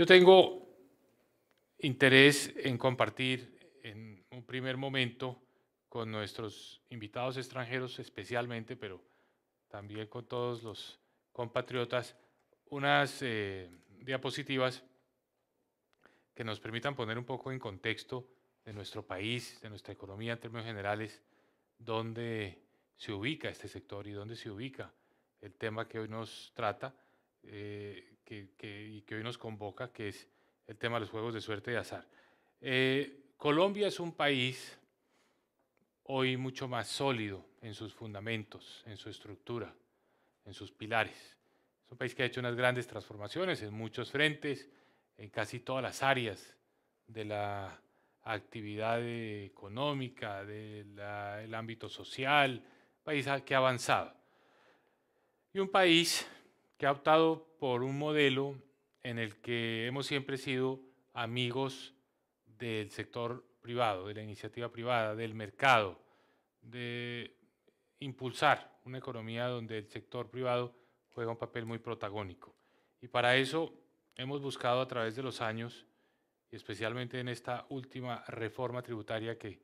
Yo tengo interés en compartir en un primer momento con nuestros invitados extranjeros especialmente, pero también con todos los compatriotas, unas eh, diapositivas que nos permitan poner un poco en contexto de nuestro país, de nuestra economía en términos generales, dónde se ubica este sector y dónde se ubica el tema que hoy nos trata eh, que, y que hoy nos convoca, que es el tema de los juegos de suerte y azar. Eh, Colombia es un país hoy mucho más sólido en sus fundamentos, en su estructura, en sus pilares. Es un país que ha hecho unas grandes transformaciones en muchos frentes, en casi todas las áreas de la actividad económica, del ámbito social, país que ha avanzado. Y un país que ha optado por un modelo en el que hemos siempre sido amigos del sector privado, de la iniciativa privada, del mercado, de impulsar una economía donde el sector privado juega un papel muy protagónico. Y para eso hemos buscado a través de los años, especialmente en esta última reforma tributaria que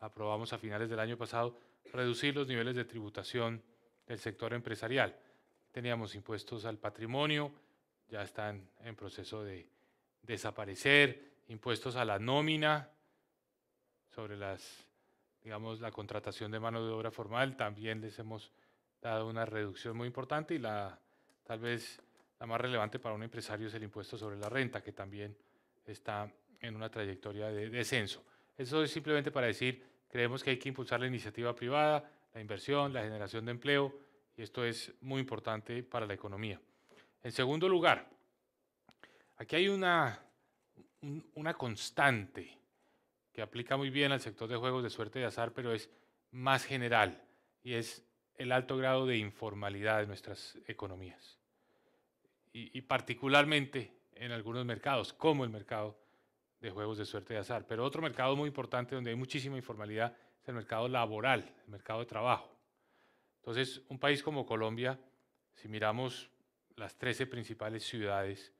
aprobamos a finales del año pasado, reducir los niveles de tributación del sector empresarial teníamos impuestos al patrimonio, ya están en proceso de desaparecer, impuestos a la nómina sobre las digamos la contratación de mano de obra formal, también les hemos dado una reducción muy importante y la tal vez la más relevante para un empresario es el impuesto sobre la renta, que también está en una trayectoria de descenso. Eso es simplemente para decir, creemos que hay que impulsar la iniciativa privada, la inversión, la generación de empleo, y esto es muy importante para la economía. En segundo lugar, aquí hay una, una constante que aplica muy bien al sector de juegos de suerte y azar, pero es más general y es el alto grado de informalidad de nuestras economías y, y particularmente en algunos mercados, como el mercado de juegos de suerte y azar. Pero otro mercado muy importante donde hay muchísima informalidad es el mercado laboral, el mercado de trabajo. Entonces, un país como Colombia, si miramos las 13 principales ciudades,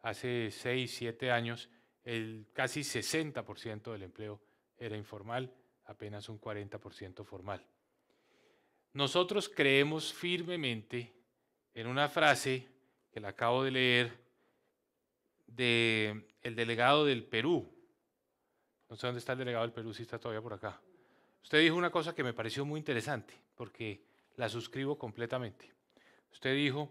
hace 6, 7 años, el casi 60% del empleo era informal, apenas un 40% formal. Nosotros creemos firmemente en una frase que la acabo de leer de el delegado del Perú. No sé dónde está el delegado del Perú, si está todavía por acá. Usted dijo una cosa que me pareció muy interesante, porque la suscribo completamente. Usted dijo,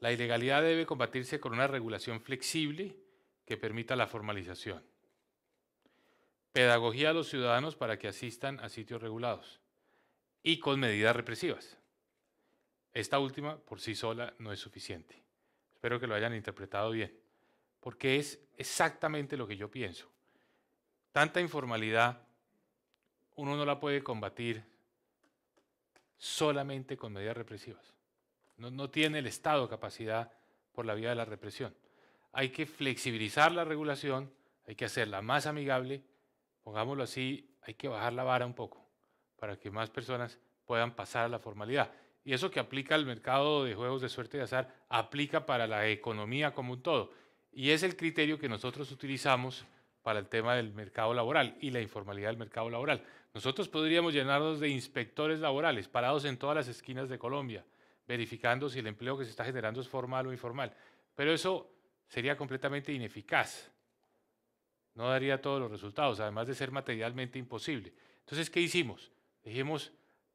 la ilegalidad debe combatirse con una regulación flexible que permita la formalización. Pedagogía a los ciudadanos para que asistan a sitios regulados y con medidas represivas. Esta última por sí sola no es suficiente. Espero que lo hayan interpretado bien, porque es exactamente lo que yo pienso. Tanta informalidad uno no la puede combatir solamente con medidas represivas. No, tiene el Estado capacidad por la vía de la represión. Hay que flexibilizar la regulación, hay que hacerla más amigable, pongámoslo así, hay que bajar la vara un poco para que más personas puedan pasar a la formalidad. Y eso que aplica al mercado de juegos de suerte y azar, aplica para la economía como un todo. Y es el criterio que nosotros utilizamos para el tema del mercado laboral y la informalidad del mercado laboral. Nosotros podríamos llenarnos de inspectores laborales parados en todas las esquinas de Colombia, verificando si el empleo que se está generando es formal o informal. Pero eso sería completamente ineficaz. No daría todos los resultados, además de ser materialmente imposible. Entonces, ¿qué hicimos? Dijimos,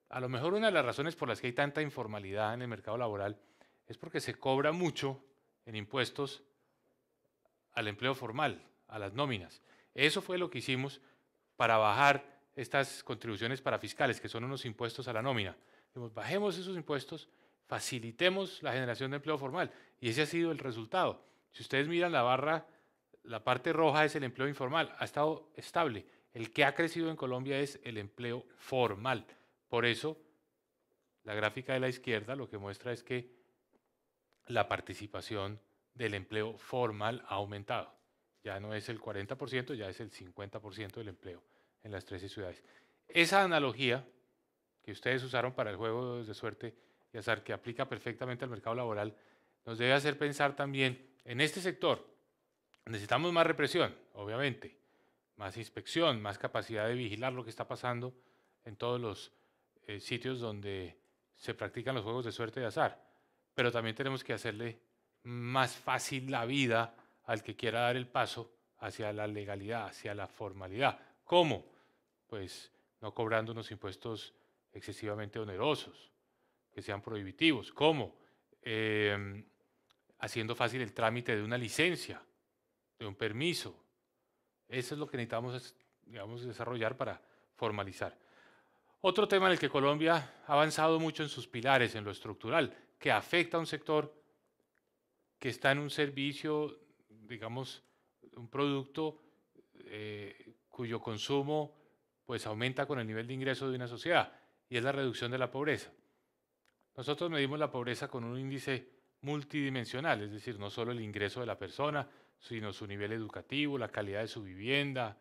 a lo mejor una de las razones por las que hay tanta informalidad en el mercado laboral es porque se cobra mucho en impuestos al empleo formal a las nóminas. Eso fue lo que hicimos para bajar estas contribuciones para fiscales, que son unos impuestos a la nómina. Bajemos esos impuestos, facilitemos la generación de empleo formal. Y ese ha sido el resultado. Si ustedes miran la barra, la parte roja es el empleo informal, ha estado estable. El que ha crecido en Colombia es el empleo formal. Por eso, la gráfica de la izquierda lo que muestra es que la participación del empleo formal ha aumentado. Ya no es el 40%, ya es el 50% del empleo en las 13 ciudades. Esa analogía que ustedes usaron para el juego de suerte y azar, que aplica perfectamente al mercado laboral, nos debe hacer pensar también en este sector. Necesitamos más represión, obviamente, más inspección, más capacidad de vigilar lo que está pasando en todos los eh, sitios donde se practican los juegos de suerte y azar. Pero también tenemos que hacerle más fácil la vida al que quiera dar el paso hacia la legalidad, hacia la formalidad. ¿Cómo? Pues no cobrando unos impuestos excesivamente onerosos, que sean prohibitivos. ¿Cómo? Em, haciendo fácil el trámite de una licencia, de un permiso. Eso es lo que necesitamos digamos, desarrollar para formalizar. Otro tema en el que Colombia ha avanzado mucho en sus pilares, en lo estructural, que afecta a un sector que está en un servicio digamos, un producto eh, cuyo consumo pues aumenta con el nivel de ingreso de una sociedad y es la reducción de la pobreza. Nosotros medimos la pobreza con un índice multidimensional, es decir, no solo el ingreso de la persona, sino su nivel educativo, la calidad de su vivienda,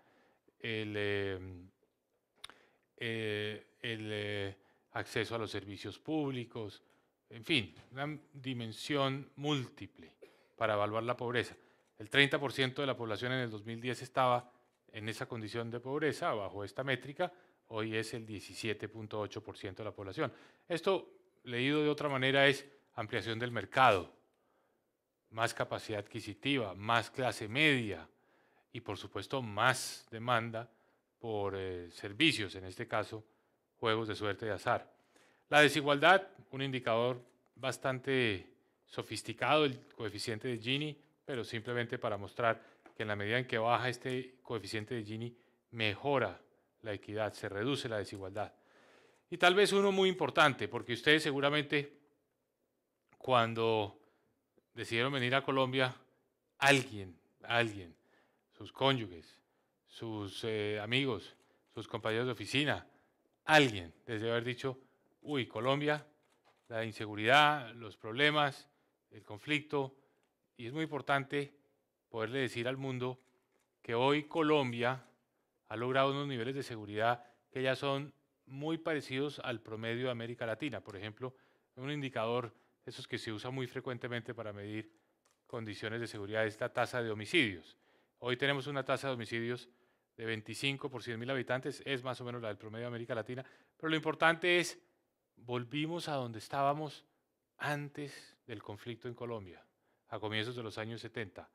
el eh, eh, acceso a los servicios públicos, en fin, una dimensión múltiple para evaluar la pobreza. El 30% de la población en el 2010 estaba en esa condición de pobreza, bajo esta métrica, hoy es el 17.8% de la población. Esto, leído de otra manera, es ampliación del mercado, más capacidad adquisitiva, más clase media y, por supuesto, más demanda por eh, servicios, en este caso, juegos de suerte y azar. La desigualdad, un indicador bastante sofisticado, el coeficiente de Gini, pero simplemente para mostrar que en la medida en que baja este coeficiente de Gini, mejora la equidad, se reduce la desigualdad. Y tal vez uno muy importante, porque ustedes seguramente cuando decidieron venir a Colombia, alguien, alguien, sus cónyuges, sus eh, amigos, sus compañeros de oficina, alguien, desde haber dicho, uy, Colombia, la inseguridad, los problemas, el conflicto, y es muy importante poderle decir al mundo que hoy Colombia ha logrado unos niveles de seguridad que ya son muy parecidos al promedio de América Latina. Por ejemplo, un indicador, esos que se usa muy frecuentemente para medir condiciones de seguridad, es la tasa de homicidios. Hoy tenemos una tasa de homicidios de 25 por 100 mil habitantes, es más o menos la del promedio de América Latina, pero lo importante es, volvimos a donde estábamos antes del conflicto en Colombia a comienzos de los años 70.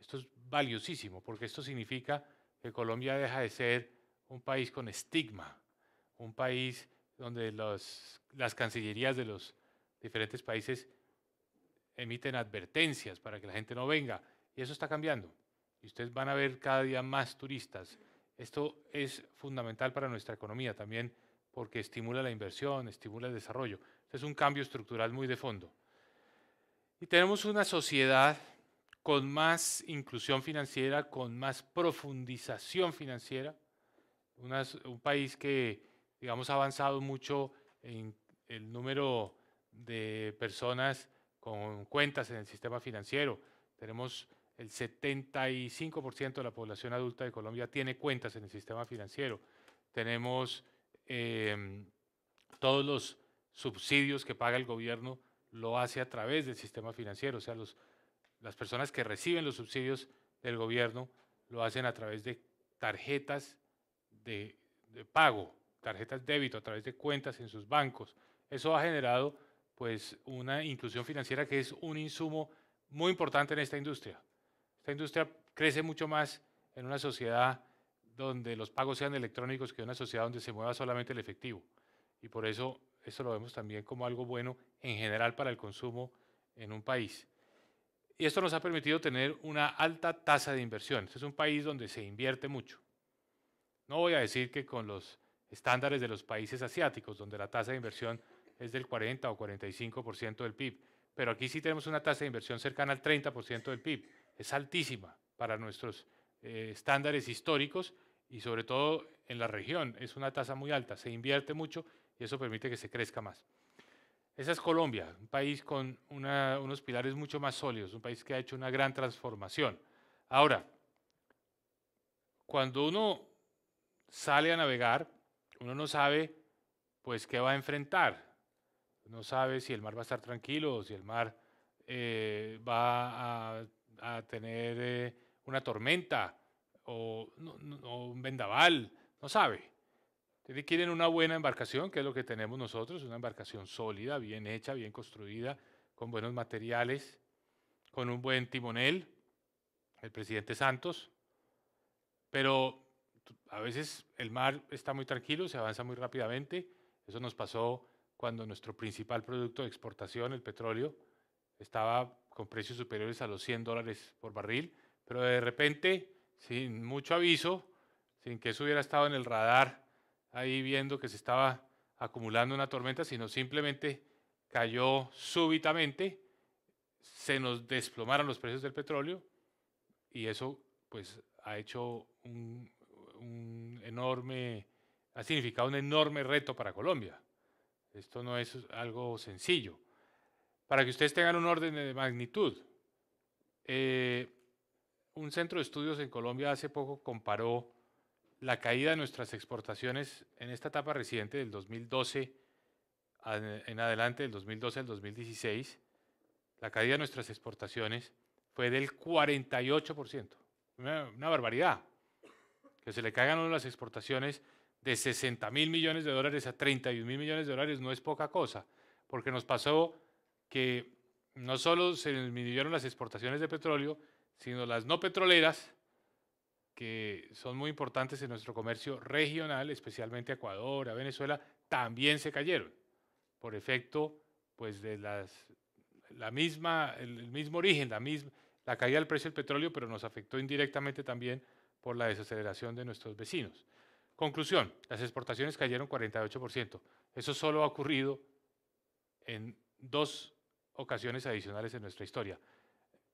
Esto es valiosísimo porque esto significa que Colombia deja de ser un país con estigma, un país donde las cancillerías de los diferentes países emiten advertencias para que la gente no venga. Y eso está cambiando. Y ustedes van a ver cada día más turistas. Esto es fundamental para nuestra economía también porque estimula la inversión, estimula el desarrollo. es un cambio estructural muy de fondo. Y tenemos una sociedad con más inclusión financiera, con más profundización financiera, un país que, digamos, ha avanzado mucho en el número de personas con cuentas en el sistema financiero. Tenemos el 75% de la población adulta de Colombia tiene cuentas en el sistema financiero. Tenemos eh, todos los subsidios que paga el gobierno lo hace a través del sistema financiero, o sea, los, las personas que reciben los subsidios del gobierno lo hacen a través de tarjetas de, pago, tarjetas débito, a través de cuentas en sus bancos. Eso ha generado pues una inclusión financiera que es un insumo muy importante en esta industria. Esta industria crece mucho más en una sociedad donde los pagos sean electrónicos que en una sociedad donde se mueva solamente el efectivo. Y por eso eso lo vemos también como algo bueno en general para el consumo en un país. Y esto nos ha permitido tener una alta tasa de inversión. Este es un país donde se invierte mucho. No voy a decir que con los estándares de los países asiáticos, donde la tasa de inversión es del 40 o 45% del PIB, pero aquí sí tenemos una tasa de inversión cercana al 30% del PIB. Es altísima para nuestros eh, estándares históricos y sobre todo en la región es una tasa muy alta. Se invierte mucho y eso permite que se crezca más. Esa es Colombia, un país con unos pilares mucho más sólidos, un país que ha hecho una gran transformación. Ahora, cuando uno sale a navegar, uno no sabe pues qué va a enfrentar. No sabe si el mar va a estar tranquilo si el mar eh, va a, tener eh, una tormenta o, o un vendaval, no sabe. Tiene que una buena embarcación, que es lo que tenemos nosotros, una embarcación sólida, bien hecha, bien construida, con buenos materiales, con un buen timonel, el presidente Santos. Pero a veces el mar está muy tranquilo, se avanza muy rápidamente. Eso nos pasó cuando nuestro principal producto de exportación, el petróleo, estaba con precios superiores a los 100 dólares por barril, pero de repente, sin mucho aviso, sin que eso hubiera estado en el radar ahí viendo que se estaba acumulando una tormenta, sino simplemente cayó súbitamente, se nos desplomaron los precios del petróleo y eso pues ha hecho un, enorme, ha significado un enorme reto para Colombia. Esto no es algo sencillo. Para que ustedes tengan un orden de magnitud, eh, un centro de estudios en Colombia hace poco comparó la caída de nuestras exportaciones en esta etapa reciente del 2012 en adelante, del 2012 al 2016, la caída de nuestras exportaciones fue del 48%. Una, una barbaridad. Que se le caigan las exportaciones de 60 mil millones de dólares a 31 mil millones de dólares no es poca cosa, porque nos pasó que no solo se disminuyeron las exportaciones de petróleo, sino las no petroleras que son muy importantes en nuestro comercio regional, especialmente Ecuador, a Venezuela, también se cayeron por efecto pues de las, la misma, el mismo origen, la, misma, la caída del precio del petróleo, pero nos afectó indirectamente también por la desaceleración de nuestros vecinos. Conclusión, las exportaciones cayeron 48%. Eso solo ha ocurrido en dos ocasiones adicionales en nuestra historia.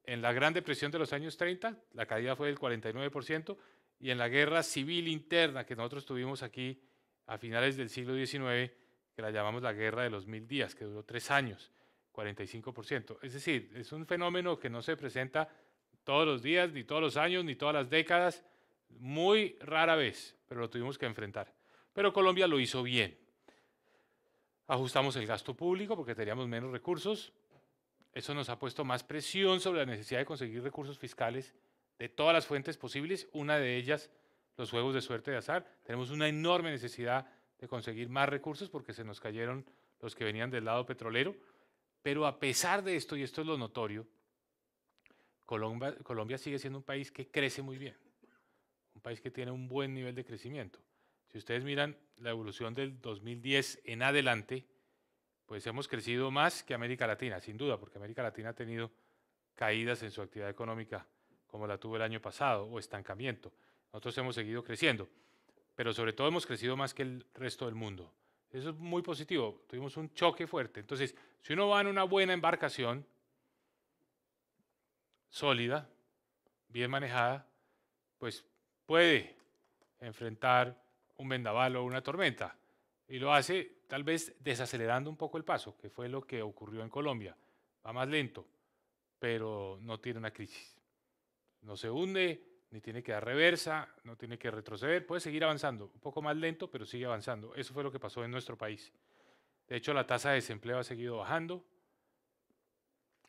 En la Gran Depresión de los años 30, la caída fue del 49%, y en la guerra civil interna que nosotros tuvimos aquí a finales del siglo XIX, que la llamamos la guerra de los mil días, que duró tres años, 45%. Es decir, es un fenómeno que no se presenta todos los días, ni todos los años, ni todas las décadas, muy rara vez, pero lo tuvimos que enfrentar. Pero Colombia lo hizo bien. Ajustamos el gasto público porque teníamos menos recursos, eso nos ha puesto más presión sobre la necesidad de conseguir recursos fiscales de todas las fuentes posibles, una de ellas los juegos de suerte de azar. Tenemos una enorme necesidad de conseguir más recursos porque se nos cayeron los que venían del lado petrolero. Pero a pesar de esto, y esto es lo notorio, Colombia, Colombia sigue siendo un país que crece muy bien, un país que tiene un buen nivel de crecimiento. Si ustedes miran la evolución del 2010 en adelante, pues hemos crecido más que América Latina, sin duda, porque América Latina ha tenido caídas en su actividad económica como la tuvo el año pasado, o estancamiento. Nosotros hemos seguido creciendo, pero sobre todo hemos crecido más que el resto del mundo. Eso es muy positivo, tuvimos un choque fuerte. Entonces, si uno va en una buena embarcación, sólida, bien manejada, pues puede enfrentar un vendaval o una tormenta. Y lo hace tal vez desacelerando un poco el paso, que fue lo que ocurrió en Colombia. Va más lento, pero no tiene una crisis. No se hunde, ni tiene que dar reversa, no tiene que retroceder, puede seguir avanzando, un poco más lento, pero sigue avanzando. Eso fue lo que pasó en nuestro país. De hecho, la tasa de desempleo ha seguido bajando.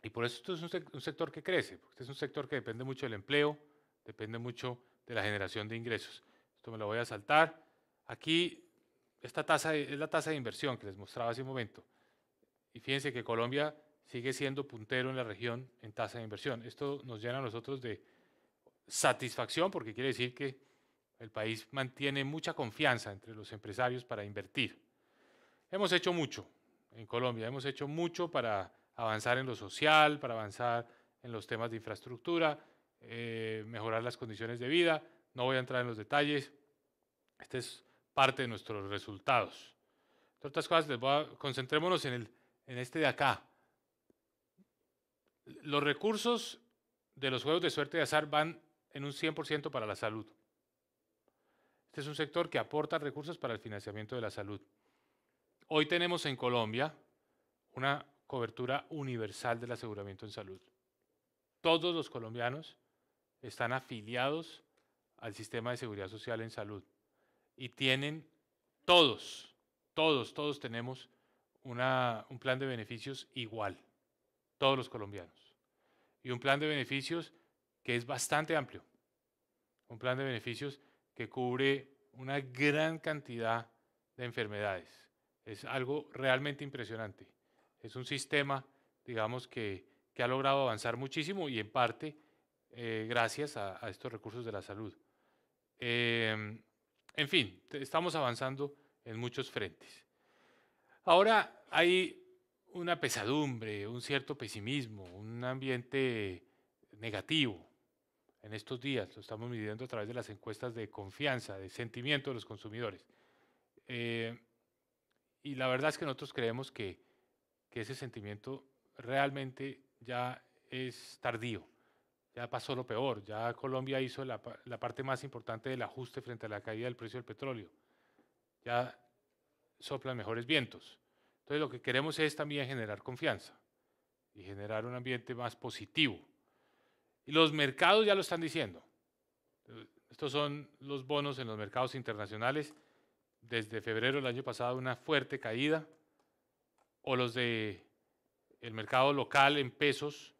Y por eso esto es un, sector que crece, porque este es un sector que depende mucho del empleo, depende mucho de la generación de ingresos. Esto me lo voy a saltar. Aquí esta tasa es la tasa de inversión que les mostraba hace un momento. Y fíjense que Colombia sigue siendo puntero en la región en tasa de inversión. Esto nos llena a nosotros de satisfacción porque quiere decir que el país mantiene mucha confianza entre los empresarios para invertir. Hemos hecho mucho en Colombia, hemos hecho mucho para avanzar en lo social, para avanzar en los temas de infraestructura, eh, mejorar las condiciones de vida. No voy a entrar en los detalles. Este es parte de nuestros resultados. otras cosas, concentrémonos en, el, en este de acá. Los recursos de los juegos de suerte y azar van en un 100% para la salud. Este es un sector que aporta recursos para el financiamiento de la salud. Hoy tenemos en Colombia una cobertura universal del aseguramiento en salud. Todos los colombianos están afiliados al sistema de seguridad social en salud y tienen todos, todos, todos tenemos una, un plan de beneficios igual, todos los colombianos. Y un plan de beneficios que es bastante amplio, un plan de beneficios que cubre una gran cantidad de enfermedades. Es algo realmente impresionante. Es un sistema, digamos, que, que ha logrado avanzar muchísimo y en parte eh, gracias a, a, estos recursos de la salud. Eh, en fin, estamos avanzando en muchos frentes. Ahora hay una pesadumbre, un cierto pesimismo, un ambiente negativo en estos días, lo estamos midiendo a través de las encuestas de confianza, de sentimiento de los consumidores. Eh, y la verdad es que nosotros creemos que ese sentimiento realmente ya es tardío ya pasó lo peor, ya Colombia hizo la, parte más importante del ajuste frente a la caída del precio del petróleo, ya soplan mejores vientos. Entonces lo que queremos es también generar confianza y generar un ambiente más positivo. Y los mercados ya lo están diciendo. Estos son los bonos en los mercados internacionales. Desde febrero del año pasado una fuerte caída. O los de el mercado local en pesos,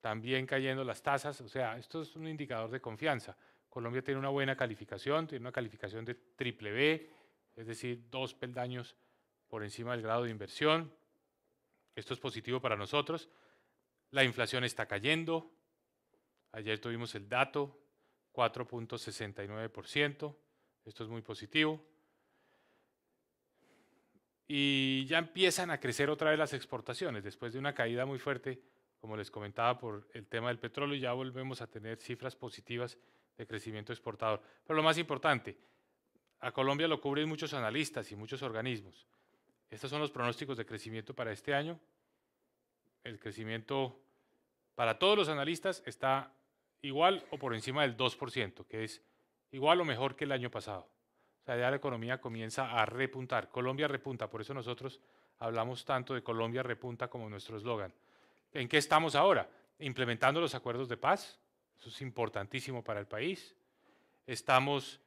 también cayendo las tasas, o sea, esto es un indicador de confianza. Colombia tiene una buena calificación, tiene una calificación de triple B, es decir, dos peldaños por encima del grado de inversión. Esto es positivo para nosotros. La inflación está cayendo. Ayer tuvimos el dato, 4.69%. Esto es muy positivo. Y ya empiezan a crecer otra vez las exportaciones, después de una caída muy fuerte como les comentaba, por el tema del petróleo, ya volvemos a tener cifras positivas de crecimiento exportador. Pero lo más importante, a Colombia lo cubren muchos analistas y muchos organismos. Estos son los pronósticos de crecimiento para este año. El crecimiento para todos los analistas está igual o por encima del 2%, que es igual o mejor que el año pasado. O sea, ya la economía comienza a repuntar. Colombia repunta, por eso nosotros hablamos tanto de Colombia repunta como nuestro eslogan. ¿En qué estamos ahora? Implementando los acuerdos de paz, eso es importantísimo para el país. Estamos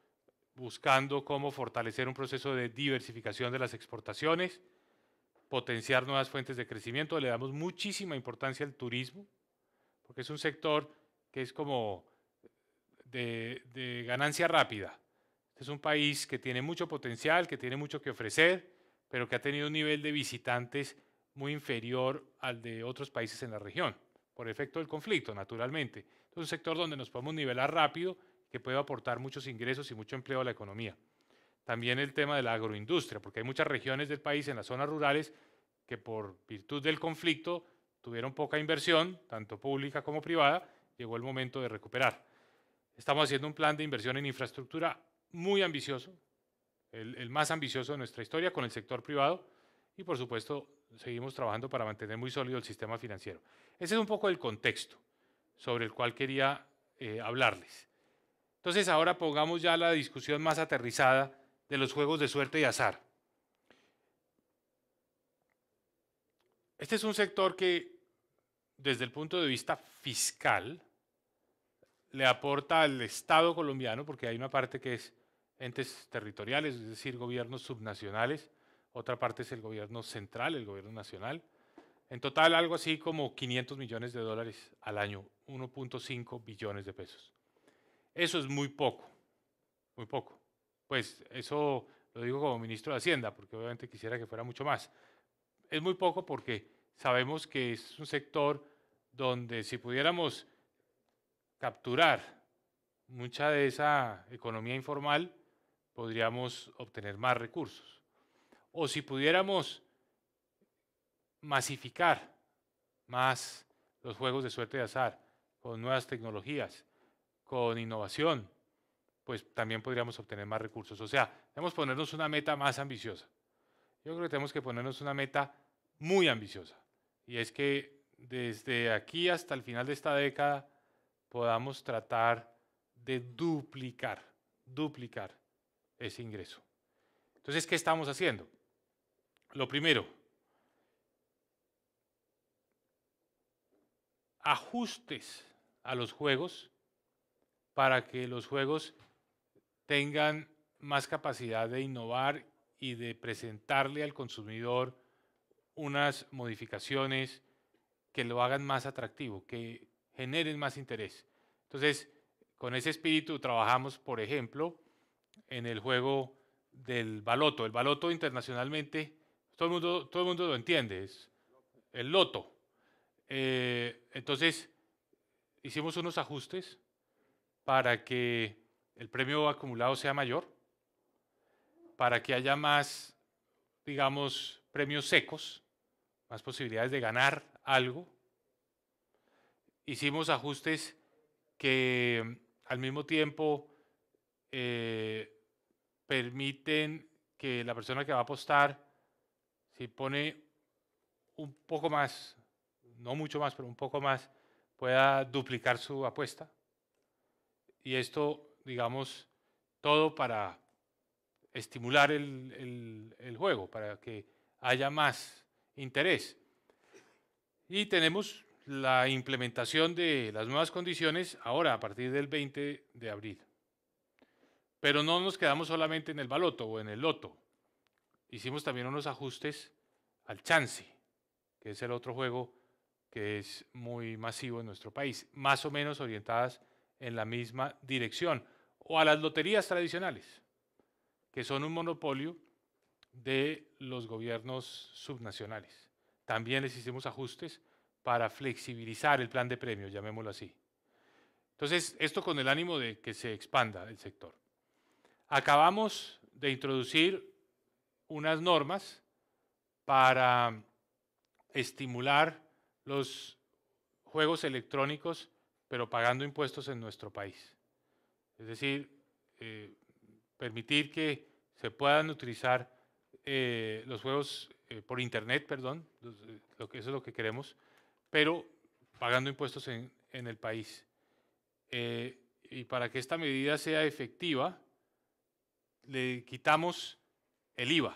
buscando cómo fortalecer un proceso de diversificación de las exportaciones, potenciar nuevas fuentes de crecimiento. Le damos muchísima importancia al turismo, porque es un sector que es como de, ganancia rápida. es un país que tiene mucho potencial, que tiene mucho que ofrecer, pero que ha tenido un nivel de visitantes muy inferior al de otros países en la región, por efecto del conflicto, naturalmente. Es un sector donde nos podemos nivelar rápido, que puede aportar muchos ingresos y mucho empleo a la economía. También el tema de la agroindustria, porque hay muchas regiones del país en las zonas rurales que por virtud del conflicto tuvieron poca inversión, tanto pública como privada, llegó el momento de recuperar. Estamos haciendo un plan de inversión en infraestructura muy ambicioso, el, más ambicioso de nuestra historia con el sector privado y por supuesto seguimos trabajando para mantener muy sólido el sistema financiero. Ese es un poco el contexto sobre el cual quería eh, hablarles. Entonces ahora pongamos ya la discusión más aterrizada de los juegos de suerte y azar. Este es un sector que desde el punto de vista fiscal le aporta al Estado colombiano, porque hay una parte que es entes territoriales, es decir, gobiernos subnacionales, otra parte es el gobierno central, el gobierno nacional. En total, algo así como 500 millones de dólares al año, 1.5 billones de pesos. Eso es muy poco, muy poco. Pues eso lo digo como ministro de Hacienda, porque obviamente quisiera que fuera mucho más. Es muy poco porque sabemos que es un sector donde si pudiéramos capturar mucha de esa economía informal, podríamos obtener más recursos o si pudiéramos masificar más los juegos de suerte y azar con nuevas tecnologías, con innovación, pues también podríamos obtener más recursos. O sea, debemos ponernos una meta más ambiciosa. Yo creo que tenemos que ponernos una meta muy ambiciosa. Y es que desde aquí hasta el final de esta década podamos tratar de duplicar, duplicar ese ingreso. Entonces, ¿qué estamos haciendo? Lo primero, ajustes a los juegos para que los juegos tengan más capacidad de innovar y de presentarle al consumidor unas modificaciones que lo hagan más atractivo, que generen más interés. Entonces, con ese espíritu trabajamos, por ejemplo, en el juego del baloto. El baloto internacionalmente todo el mundo, todo el mundo lo entiende, es el loto. Eh, entonces, hicimos unos ajustes para que el premio acumulado sea mayor, para que haya más, digamos, premios secos, más posibilidades de ganar algo. Hicimos ajustes que al mismo tiempo eh, permiten que la persona que va a apostar si pone un poco más, no mucho más, pero un poco más, pueda duplicar su apuesta. Y esto, digamos, todo para estimular el, el juego, para que haya más interés. Y tenemos la implementación de las nuevas condiciones ahora, a partir del 20 de abril. Pero no nos quedamos solamente en el baloto o en el loto hicimos también unos ajustes al chance, que es el otro juego que es muy masivo en nuestro país, más o menos orientadas en la misma dirección, o a las loterías tradicionales, que son un monopolio de los gobiernos subnacionales. También les hicimos ajustes para flexibilizar el plan de premios, llamémoslo así. Entonces, esto con el ánimo de que se expanda el sector. Acabamos de introducir unas normas para estimular los juegos electrónicos, pero pagando impuestos en nuestro país. Es decir, eh, permitir que se puedan utilizar eh, los juegos eh, por Internet, perdón, eso es lo que queremos, pero pagando impuestos en, en el país. y para que esta medida sea efectiva, le quitamos el IVA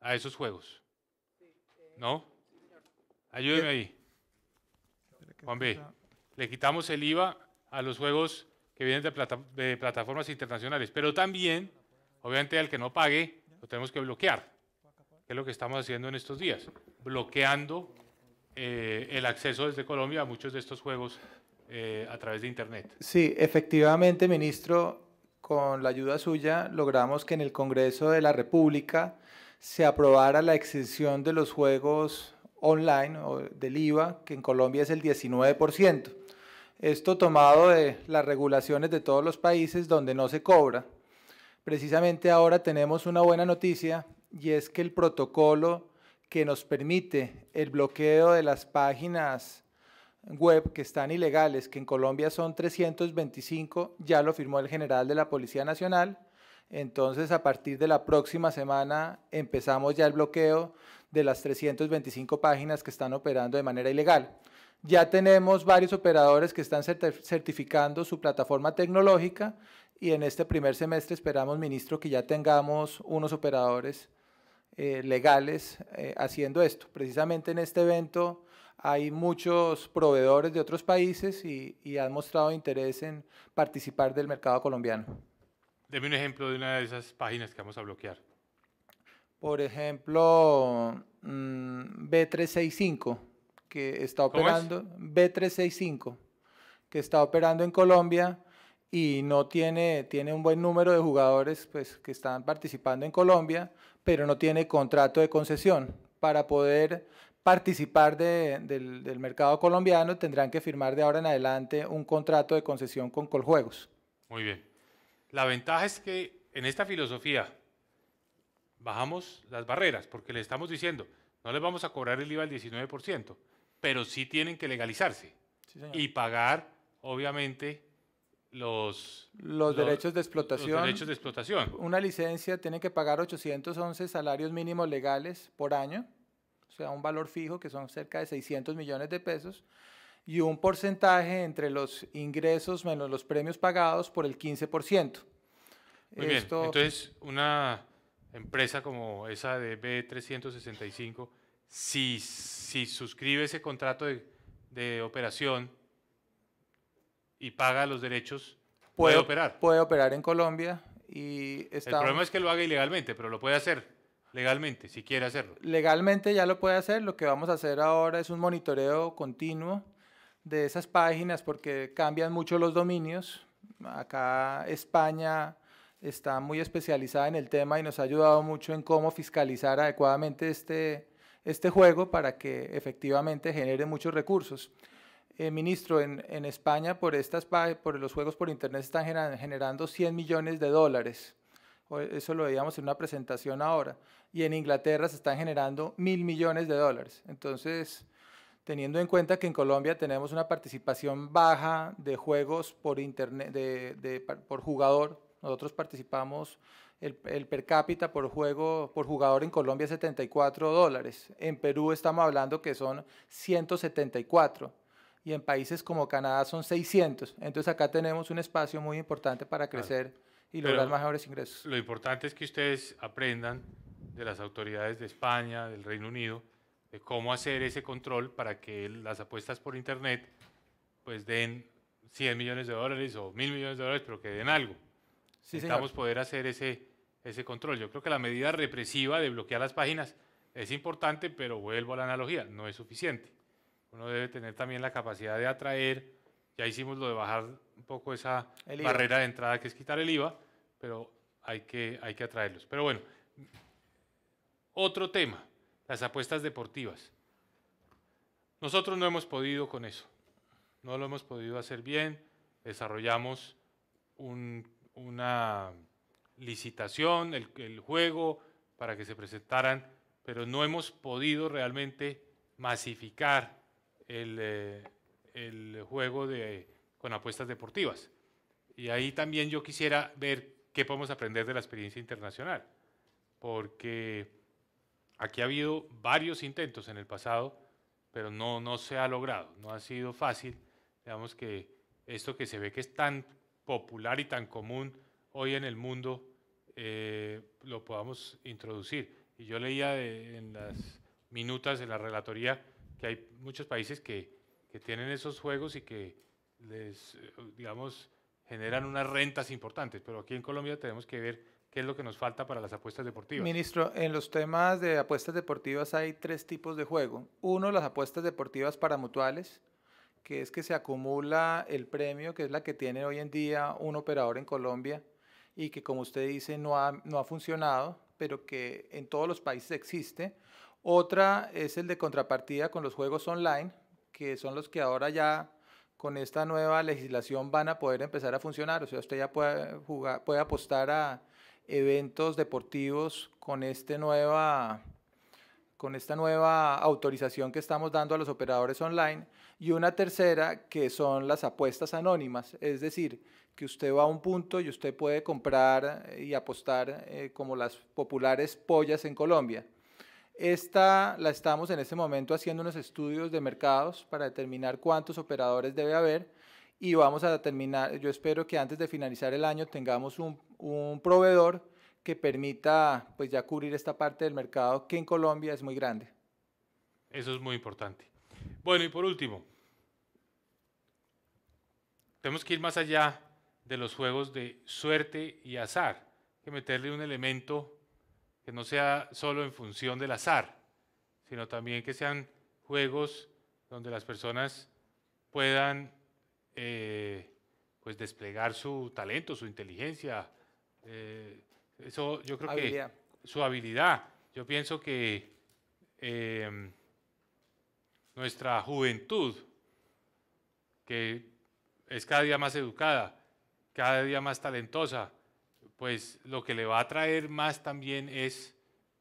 a esos juegos. ¿No? Ayúdeme ahí. Juan B, le quitamos el IVA a los juegos que vienen de, plataformas internacionales, pero también, obviamente, al que no pague, lo tenemos que bloquear, que es lo que estamos haciendo en estos días, bloqueando eh, el acceso desde Colombia a muchos de estos juegos eh, a través de Internet. Sí, efectivamente, ministro, con la ayuda suya, logramos que en el Congreso de la República se aprobara la exención de los juegos online o del IVA, que en Colombia es el 19%. Esto tomado de las regulaciones de todos los países donde no se cobra. Precisamente ahora tenemos una buena noticia y es que el protocolo que nos permite el bloqueo de las páginas web que están ilegales, que en Colombia son 325, ya lo firmó el general de la Policía Nacional. Entonces, a partir de la próxima semana empezamos ya el bloqueo de las 325 páginas que están operando de manera ilegal. Ya tenemos varios operadores que están certificando su plataforma tecnológica y en este primer semestre esperamos, ministro, que ya tengamos unos operadores eh, legales eh, haciendo esto. Precisamente en este evento hay muchos proveedores de otros países y, han mostrado interés en participar del mercado colombiano. Deme un ejemplo de una de esas páginas que vamos a bloquear. Por ejemplo, mm, B365, que está operando, B365, que está operando en Colombia y no tiene, tiene un buen número de jugadores pues, que están participando en Colombia, pero no tiene contrato de concesión. Para poder participar del, mercado colombiano tendrán que firmar de ahora en adelante un contrato de concesión con Coljuegos. Muy bien. La ventaja es que en esta filosofía bajamos las barreras porque le estamos diciendo, no les vamos a cobrar el IVA al 19%, pero sí tienen que legalizarse y pagar, obviamente, los, los, derechos de explotación. Los derechos de explotación. Una licencia tiene que pagar 811 salarios mínimos legales por año o sea, un valor fijo que son cerca de 600 millones de pesos, y un porcentaje entre los ingresos menos los premios pagados por el 15%. Muy bien. Entonces, una empresa como esa de B365, si, si suscribe ese contrato de, de operación y paga los derechos, puede, puede operar. Puede operar en Colombia y El problema es que lo haga ilegalmente, pero lo puede hacer. Legalmente, si quiere hacerlo. Legalmente ya lo puede hacer. Lo que vamos a hacer ahora es un monitoreo continuo de esas páginas porque cambian mucho los dominios. Acá España está muy especializada en el tema y nos ha ayudado mucho en cómo fiscalizar adecuadamente este, este juego para que efectivamente genere muchos recursos. Eh, ministro, en, España por, estas, por los juegos por Internet están generando 100 millones de dólares eso lo veíamos en una presentación ahora, y en Inglaterra se están generando mil millones de dólares. Entonces, teniendo en cuenta que en Colombia tenemos una participación baja de juegos por, internet, de, por jugador, nosotros participamos, el, per cápita por, juego, por jugador en Colombia es 74 dólares, en Perú estamos hablando que son 174 y en países como Canadá son 600. Entonces acá tenemos un espacio muy importante para crecer y lograr ingresos. Lo importante es que ustedes aprendan de las autoridades de España, del Reino Unido, de cómo hacer ese control para que las apuestas por Internet pues den 100 millones de dólares o mil millones de dólares, pero que den algo. si Necesitamos poder hacer ese, ese control. Yo creo que la medida represiva de bloquear las páginas es importante, pero vuelvo a la analogía, no es suficiente. Uno debe tener también la capacidad de atraer, ya hicimos lo de bajar un poco esa barrera de entrada que es quitar el IVA, pero hay que, hay que atraerlos. Pero bueno, otro tema, las apuestas deportivas. Nosotros no hemos podido con eso, no lo hemos podido hacer bien, desarrollamos una licitación, el, juego, para que se presentaran, pero no hemos podido realmente masificar el eh, juego de con apuestas deportivas. Y ahí también yo quisiera ver qué podemos aprender de la experiencia internacional, porque aquí ha habido varios intentos en el pasado, pero no, no se ha logrado, no ha sido fácil. Digamos que esto que se ve que es tan popular y tan común hoy en el mundo, eh, lo podamos introducir. Y yo leía en las minutas de la relatoría que hay muchos países que, que tienen esos juegos y que les, eh, digamos, generan unas rentas importantes, pero aquí en Colombia tenemos que ver qué es lo que nos falta para las apuestas deportivas. Ministro, en los temas de apuestas deportivas hay tres tipos de juego. Uno, las apuestas deportivas para mutuales, que es que se acumula el premio, que es la que tiene hoy en día un operador en Colombia y que, como usted dice, no ha, no ha funcionado, pero que en todos los países existe. Otra es el de contrapartida con los juegos online, que son los que ahora ya con esta nueva legislación van a poder empezar a funcionar. O sea, usted ya puede, jugar, puede apostar a eventos deportivos con, este nueva, con esta nueva autorización que estamos dando a los operadores online. Y una tercera que son las apuestas anónimas, es decir, que usted va a un punto y usted puede comprar y apostar eh, como las populares pollas en Colombia. Esta la estamos en este momento haciendo unos estudios de mercados para determinar cuántos operadores debe haber y vamos a determinar, yo espero que antes de finalizar el año tengamos un, proveedor que permita pues ya cubrir esta parte del mercado que en Colombia es muy grande. Eso es muy importante. Bueno, y por último, tenemos que ir más allá de los juegos de suerte y azar, que meterle un elemento que no sea solo en función del azar, sino también que sean juegos donde las personas puedan eh, pues desplegar su talento, su inteligencia, eh, eso yo creo que su habilidad. Yo pienso que em, nuestra juventud, que es cada día más educada, cada día más talentosa, pues lo que le va a traer más también es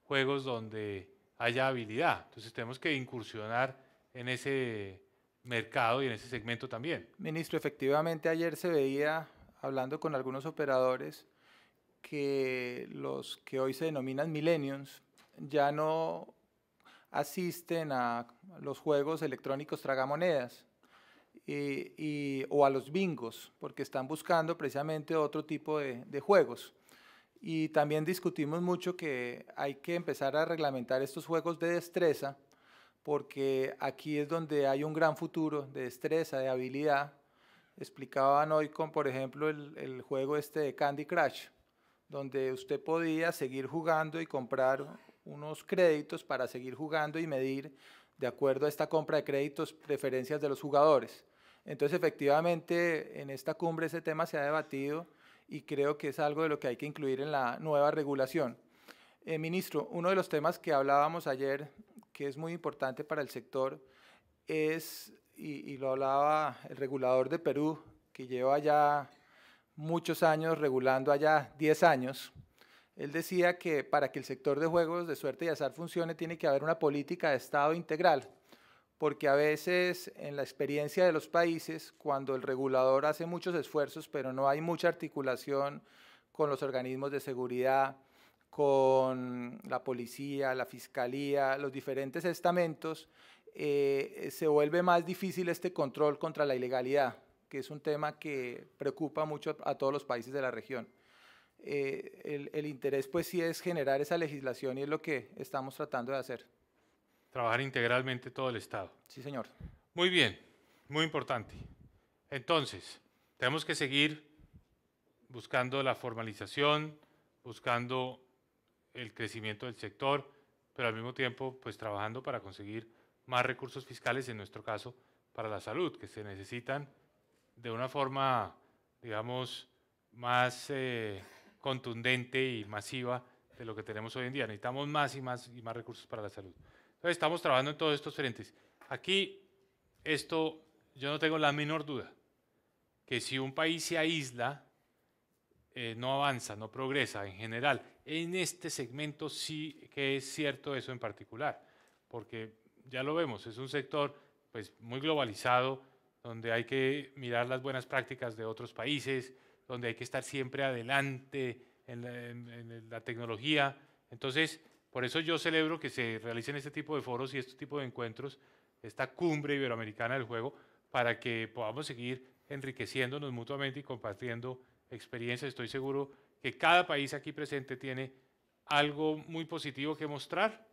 juegos donde haya habilidad. Entonces tenemos que incursionar en ese mercado y en ese segmento también. Ministro, efectivamente ayer se veía hablando con algunos operadores que los que hoy se denominan millennials ya no asisten a los juegos electrónicos tragamonedas, eh, o a los bingos, porque están buscando precisamente otro tipo de, juegos. Y también discutimos mucho que hay que empezar a reglamentar estos juegos de destreza, porque aquí es donde hay un gran futuro de destreza, de habilidad. Explicaban hoy con, por ejemplo, el, el juego este de Candy Crush, donde usted podía seguir jugando y comprar unos créditos para seguir jugando y medir, de acuerdo a esta compra de créditos, preferencias de los jugadores. Entonces, efectivamente, en esta cumbre ese tema se ha debatido y creo que es algo de lo que hay que incluir en la nueva regulación. Eh, ministro, uno de los temas que hablábamos ayer, que es muy importante para el sector, es, y, y lo hablaba el regulador de Perú, que lleva ya muchos años regulando allá 10 años, él decía que para que el sector de juegos de suerte y azar funcione tiene que haber una política de Estado integral porque a veces en la experiencia de los países, cuando el regulador hace muchos esfuerzos, pero no hay mucha articulación con los organismos de seguridad, con la policía, la fiscalía, los diferentes estamentos, eh, se vuelve más difícil este control contra la ilegalidad, que es un tema que preocupa mucho a todos los países de la región. Eh, el interés pues sí es generar esa legislación y es lo que estamos tratando de hacer trabajar integralmente todo el Estado. Sí, señor. Muy bien, muy importante. Entonces, tenemos que seguir buscando la formalización, buscando el crecimiento del sector, pero al mismo tiempo, pues trabajando para conseguir más recursos fiscales, en nuestro caso, para la salud, que se necesitan de una forma, digamos, más eh, contundente y masiva de lo que tenemos hoy en día. Necesitamos más y más y más recursos para la salud. Estamos trabajando en todos estos frentes. Aquí, esto, yo no tengo la menor duda, que si un país se aísla, eh, no avanza, no progresa en general. En este segmento sí que es cierto eso en particular, porque ya lo vemos, es un sector pues, muy globalizado, donde hay que mirar las buenas prácticas de otros países, donde hay que estar siempre adelante en la, en la tecnología. Entonces, por eso yo celebro que se realicen este tipo de foros y este tipo de encuentros, esta cumbre iberoamericana del juego, para que podamos seguir enriqueciéndonos mutuamente y compartiendo experiencias. Estoy seguro que cada país aquí presente tiene algo muy positivo que mostrar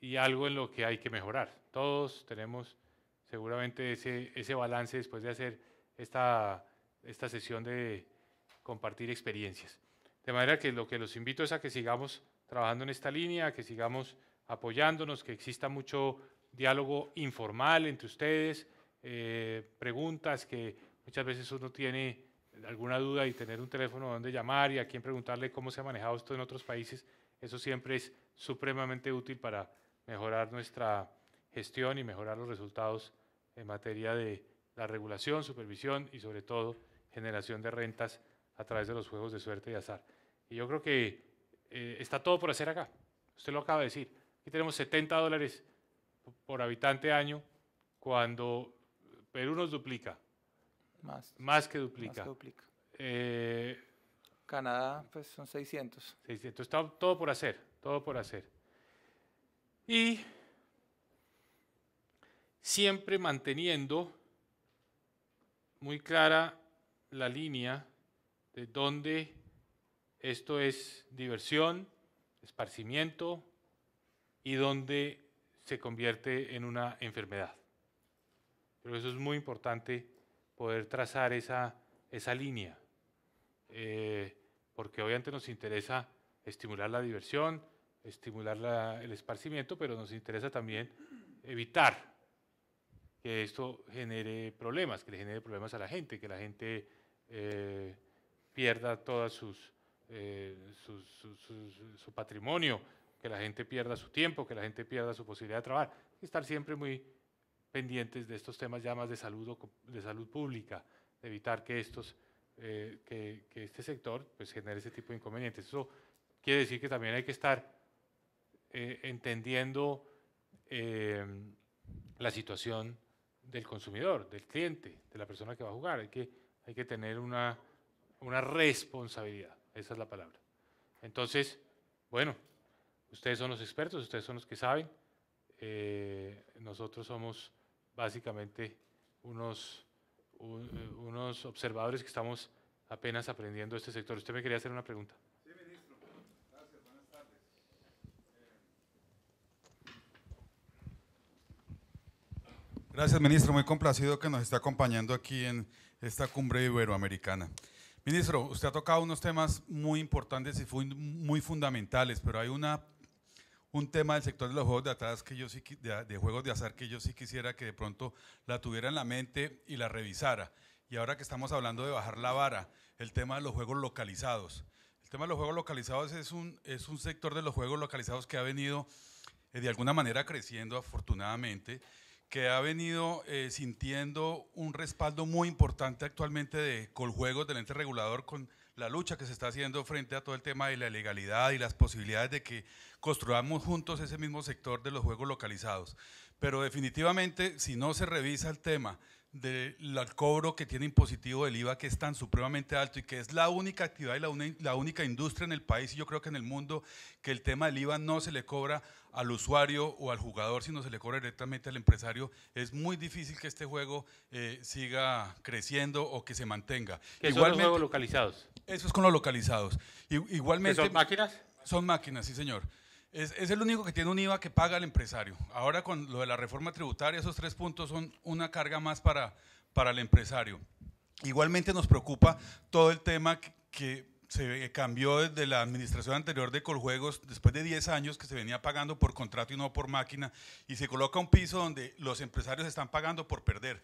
y algo en lo que hay que mejorar. Todos tenemos seguramente ese, ese balance después de hacer esta, esta sesión de compartir experiencias. De manera que lo que los invito es a que sigamos trabajando en esta línea, que sigamos apoyándonos, que exista mucho diálogo informal entre ustedes, eh, preguntas que muchas veces uno tiene alguna duda y tener un teléfono donde llamar y a quién preguntarle cómo se ha manejado esto en otros países, eso siempre es supremamente útil para mejorar nuestra gestión y mejorar los resultados en materia de la regulación, supervisión y sobre todo generación de rentas a través de los juegos de suerte y azar. Y yo creo que eh, está todo por hacer acá. Usted lo acaba de decir. Aquí tenemos 70 dólares por habitante año cuando Perú nos duplica. Más. Más que duplica. Más duplica. Eh, Canadá, pues son 600. 600. Está todo por hacer, todo por hacer. Y siempre manteniendo muy clara la línea de dónde esto es diversión, esparcimiento y donde se convierte en una enfermedad. Pero eso es muy importante, poder trazar esa, línea, eh, porque obviamente nos interesa estimular la diversión, estimular el esparcimiento, pero nos interesa también evitar que esto genere problemas, que le genere problemas a la gente, que la gente eh, pierda todas sus eh, su, patrimonio, que la gente pierda su tiempo, que la gente pierda su posibilidad de trabajar. Y estar siempre muy pendientes de estos temas ya de salud, de salud pública, evitar que, estos, eh, que, este sector pues, genere ese tipo de inconvenientes. Eso quiere decir que también hay que estar eh, entendiendo la situación del consumidor, del cliente, de la persona que va a jugar. Hay que, hay que tener una responsabilidad esa es la palabra. Entonces, bueno, ustedes son los expertos, ustedes son los que saben. Eh, nosotros somos básicamente unos, eh, unos observadores que estamos apenas aprendiendo este sector. Usted me quería hacer una pregunta. Sí, ministro. Gracias, buenas tardes. Gracias, ministro. Muy complacido que nos esté acompañando aquí en esta cumbre iberoamericana. Ministro, usted ha tocado unos temas muy importantes y muy fundamentales, pero hay una, un tema del sector de los juegos de atrás que yo sí, de, juegos de azar que yo sí quisiera que de pronto la tuviera en la mente y la revisara. Y ahora que estamos hablando de bajar la vara, el tema de los juegos localizados. El tema de los juegos localizados es un, es un sector de los juegos localizados que ha venido eh, de alguna manera creciendo afortunadamente que ha venido eh, sintiendo un respaldo muy importante actualmente de juegos del ente regulador, con la lucha que se está haciendo frente a todo el tema de la legalidad y las posibilidades de que construyamos juntos ese mismo sector de los juegos localizados. Pero definitivamente, si no se revisa el tema del cobro que tiene impositivo del IVA que es tan supremamente alto y que es la única actividad y la, única industria en el país y yo creo que en el mundo que el tema del IVA no se le cobra al usuario o al jugador, sino se le cobra directamente al empresario, es muy difícil que este juego eh, siga creciendo o que se mantenga. ¿Qué son los localizados? Eso es con los localizados. Igualmente, ¿Son máquinas? Son máquinas, sí señor. Es, el único que tiene un IVA que paga el empresario. Ahora con lo de la reforma tributaria, esos tres puntos son una carga más para, el empresario. Igualmente nos preocupa todo el tema que, que se cambió desde la administración anterior de Coljuegos, después de 10 años que se venía pagando por contrato y no por máquina, y se coloca un piso donde los empresarios están pagando por perder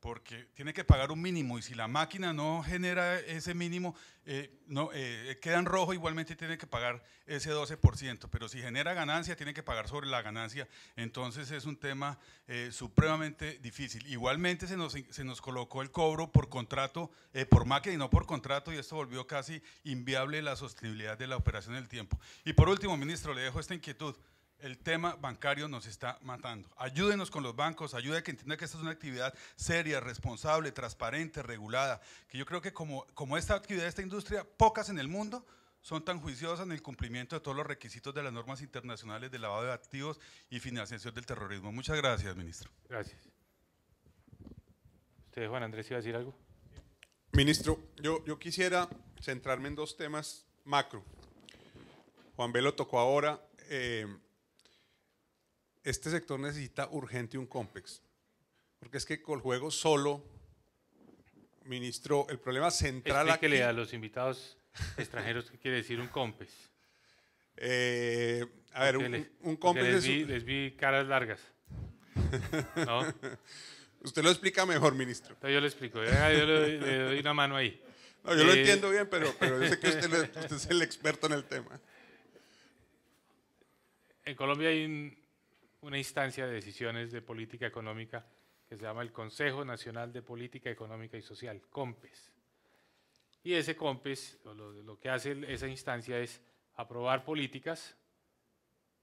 porque tiene que pagar un mínimo y si la máquina no genera ese mínimo, eh, no, eh, queda en rojo, igualmente tiene que pagar ese 12%, pero si genera ganancia, tiene que pagar sobre la ganancia, entonces es un tema eh, supremamente difícil. Igualmente se nos, se nos, colocó el cobro por contrato, eh, por máquina y no por contrato, y esto volvió casi inviable la sostenibilidad de la operación del tiempo. Y por último, ministro, le dejo esta inquietud. El tema bancario nos está matando. Ayúdenos con los bancos, ayude a que entienda que esta es una actividad seria, responsable, transparente, regulada, que yo creo que como, como esta actividad, esta industria, pocas en el mundo son tan juiciosas en el cumplimiento de todos los requisitos de las normas internacionales de lavado de activos y financiación del terrorismo. Muchas gracias, ministro. Gracias. ¿Usted, Juan Andrés, iba a decir algo? Ministro, yo, yo quisiera centrarme en dos temas macro. Juan Belo tocó ahora. Eh, este sector necesita urgente un COMPEX, porque es que con el juego solo, ministro, el problema central que da a los invitados extranjeros qué quiere decir un COMPEX. Eh, a ver, un, COMPEX les vi, es caras largas. ¿No? Usted lo explica mejor, ministro. yo lo explico, yo, le, doy una mano ahí. yo lo eh, entiendo bien, pero, yo sé que usted, usted es el experto en el tema. En Colombia hay un, una instancia de decisiones de política económica que se llama el Consejo Nacional de Política Económica y Social, COMPES. Y ese COMPES, lo, que hace esa instancia es aprobar políticas,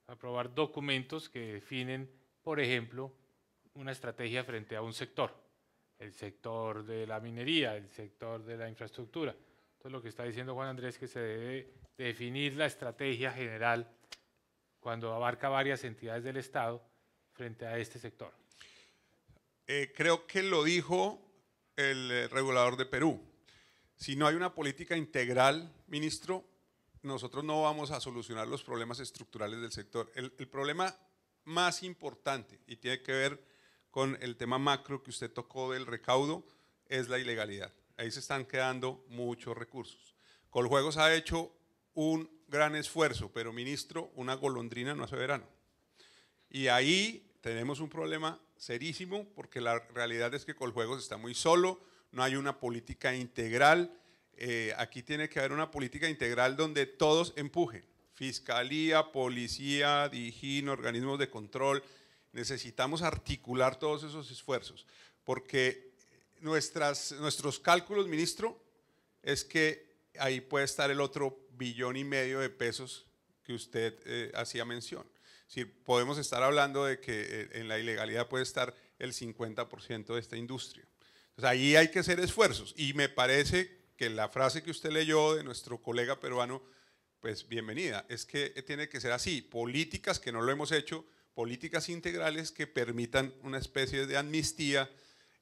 aprobar documentos que definen, por ejemplo, una estrategia frente a un sector, el sector de la minería, el sector de la infraestructura. Entonces lo que está diciendo Juan Andrés es que se debe definir la estrategia general cuando abarca varias entidades del Estado frente a este sector. Eh, creo que lo dijo el eh, regulador de Perú. Si no hay una política integral, ministro, nosotros no vamos a solucionar los problemas estructurales del sector. El, el problema más importante, y tiene que ver con el tema macro que usted tocó del recaudo, es la ilegalidad. Ahí se están quedando muchos recursos. Coljuegos ha hecho un gran esfuerzo, pero ministro, una golondrina no hace verano. Y ahí tenemos un problema serísimo porque la realidad es que Coljuegos está muy solo, no hay una política integral. Eh, aquí tiene que haber una política integral donde todos empujen. Fiscalía, policía, DIGIN, organismos de control. Necesitamos articular todos esos esfuerzos porque nuestras, nuestros cálculos, ministro, es que ahí puede estar el otro billón y medio de pesos que usted eh, hacía mención. Si podemos estar hablando de que eh, en la ilegalidad puede estar el 50% de esta industria. Entonces ahí hay que hacer esfuerzos y me parece que la frase que usted leyó de nuestro colega peruano, pues bienvenida, es que tiene que ser así, políticas que no lo hemos hecho, políticas integrales que permitan una especie de amnistía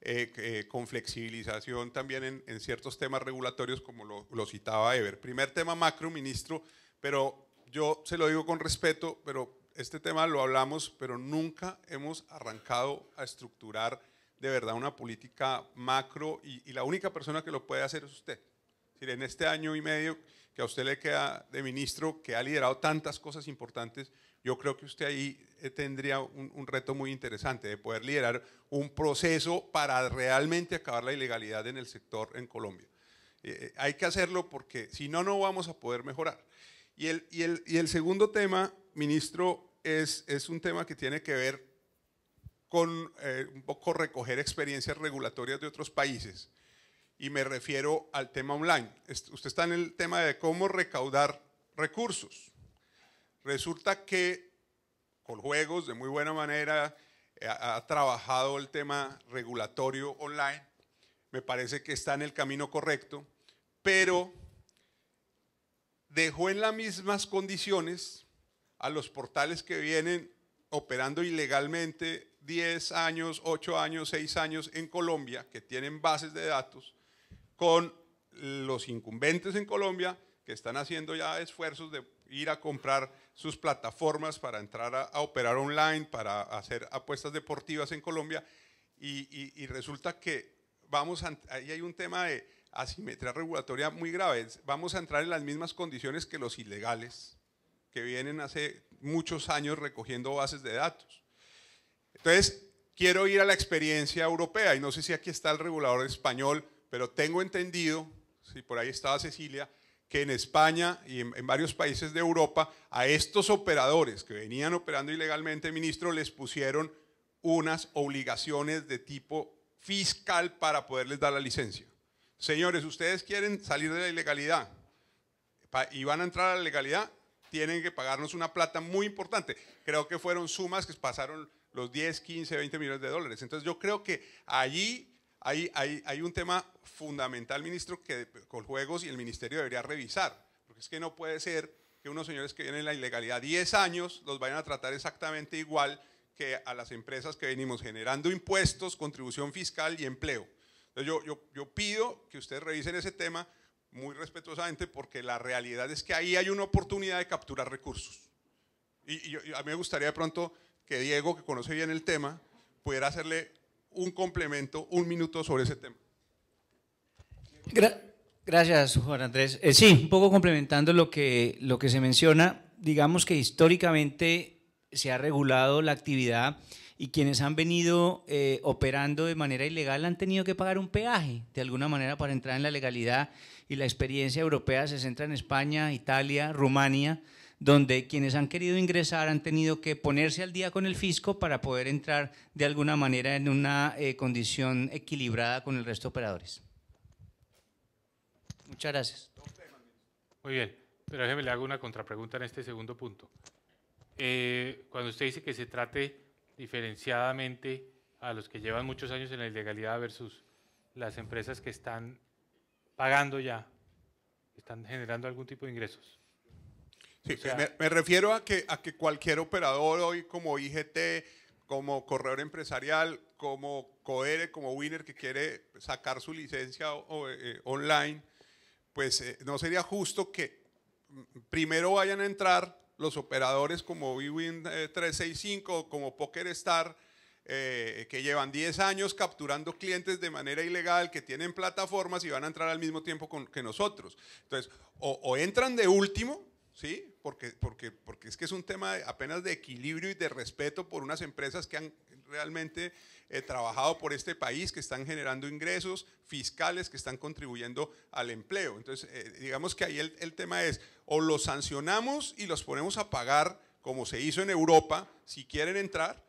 eh, eh, con flexibilización también en, ciertos temas regulatorios, como lo, citaba Ever. Primer tema macro, ministro, pero yo se lo digo con respeto, pero este tema lo hablamos, pero nunca hemos arrancado a estructurar de verdad una política macro y, la única persona que lo puede hacer es usted. en este año y medio que a usted le queda de ministro, que ha liderado tantas cosas importantes, yo creo que usted ahí eh, tendría un, reto muy interesante de poder liderar un proceso para realmente acabar la ilegalidad en el sector en Colombia. Eh, eh, hay que hacerlo porque si no, no vamos a poder mejorar. Y el, y el, y el segundo tema, ministro, es, es, un tema que tiene que ver con un poco recoger experiencias regulatorias de otros países. Y me refiero al tema online. Usted está en el tema de cómo recaudar recursos Resulta que con juegos, de muy buena manera eh, ha, trabajado el tema regulatorio online. Me parece que está en el camino correcto, pero dejó en las mismas condiciones a los portales que vienen operando ilegalmente 10 años, 8 años, 6 años en Colombia, que tienen bases de datos, con los incumbentes en Colombia que están haciendo ya esfuerzos de ir a comprar sus plataformas para entrar a, operar online, para hacer apuestas deportivas en Colombia, y, y resulta que vamos, ahí hay un tema de asimetría regulatoria muy grave, vamos a entrar en las mismas condiciones que los ilegales, que vienen hace muchos años recogiendo bases de datos. Entonces, quiero ir a la experiencia europea y no sé si aquí está el regulador español, pero tengo entendido, si por ahí estaba Cecilia, que en España y en, varios países de Europa a estos operadores que venían operando ilegalmente, ministro, les pusieron unas obligaciones de tipo fiscal para poderles dar la licencia. Señores, ustedes quieren salir de la ilegalidad y van a entrar a la legalidad, tienen que pagarnos una plata muy importante. Creo que fueron sumas que pasaron los 10, 15, 20 millones de dólares. Entonces yo creo que allí hay, hay, hay un tema fundamental, ministro, que con juegos y el ministerio debería revisar, porque es que no puede ser que unos señores que vienen en la ilegalidad 10 años los vayan a tratar exactamente igual que a las empresas que venimos generando impuestos, contribución fiscal y empleo. Entonces yo, yo, yo pido que ustedes revisen ese tema muy respetuosamente porque la realidad es que ahí hay una oportunidad de capturar recursos. y, a mí me gustaría de pronto que Diego, que conoce bien el tema, pudiera hacerle un complemento, un minuto sobre ese tema. Gracias, Juan Andrés. Eh, sí, un poco complementando lo que, lo que se menciona, digamos que históricamente se ha regulado la actividad y quienes han venido eh, operando de manera ilegal han tenido que pagar un peaje, de alguna manera, para entrar en la legalidad y la experiencia europea se centra en España, Italia, Rumanía donde quienes han querido ingresar han tenido que ponerse al día con el fisco para poder entrar de alguna manera en una eh, condición equilibrada con el resto de operadores. Muchas gracias. Muy bien, pero déjeme le hago una contrapregunta en este segundo punto. Eh, cuando usted dice que se trate diferenciadamente a los que llevan muchos años en la ilegalidad versus las empresas que están pagando ya, están generando algún tipo de ingresos. Eh, me, refiero a que, a que cualquier operador hoy como IGT, como corredor empresarial, como COERE, como Winner que quiere sacar su licencia eh, eh, online, pues no sería justo que mm, primero vayan a entrar los operadores como Bwin 365 como Poker Star, que llevan 10 años capturando clientes de manera ilegal, que tienen plataformas y van a entrar al mismo tiempo con, que nosotros. Entonces, o, o entran de último ¿sí? Porque, porque, porque es que es un tema apenas de equilibrio y de respeto por unas empresas que han realmente eh, trabajado por este país, que están generando ingresos fiscales, que están contribuyendo al empleo. Entonces, eh, digamos que ahí el, tema es, o los sancionamos y los ponemos a pagar, como se hizo en Europa, si quieren entrar,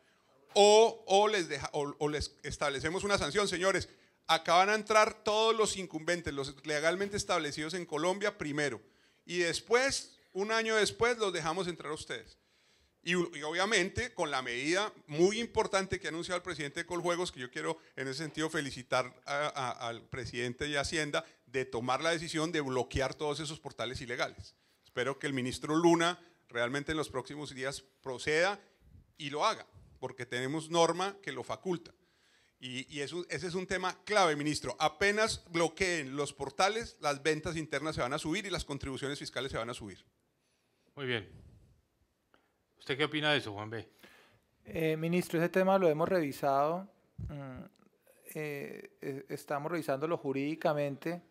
o, les, deja, o, o les establecemos una sanción, señores. Acaban a entrar todos los incumbentes, los legalmente establecidos en Colombia primero. Y después un año después los dejamos entrar a ustedes. Y, obviamente con la medida muy importante que ha anunciado el presidente de Coljuegos, que yo quiero en ese sentido felicitar al presidente de Hacienda de tomar la decisión de bloquear todos esos portales ilegales. Espero que el ministro Luna realmente en los próximos días proceda y lo haga, porque tenemos norma que lo faculta. Y, ese es un tema clave, ministro. Apenas bloqueen los portales, las ventas internas se van a subir y las contribuciones fiscales se van a subir. Muy bien. ¿Usted qué opina de eso, Juan B? Eh, ministro, ese tema lo hemos revisado. Mm, eh, eh, estamos revisándolo jurídicamente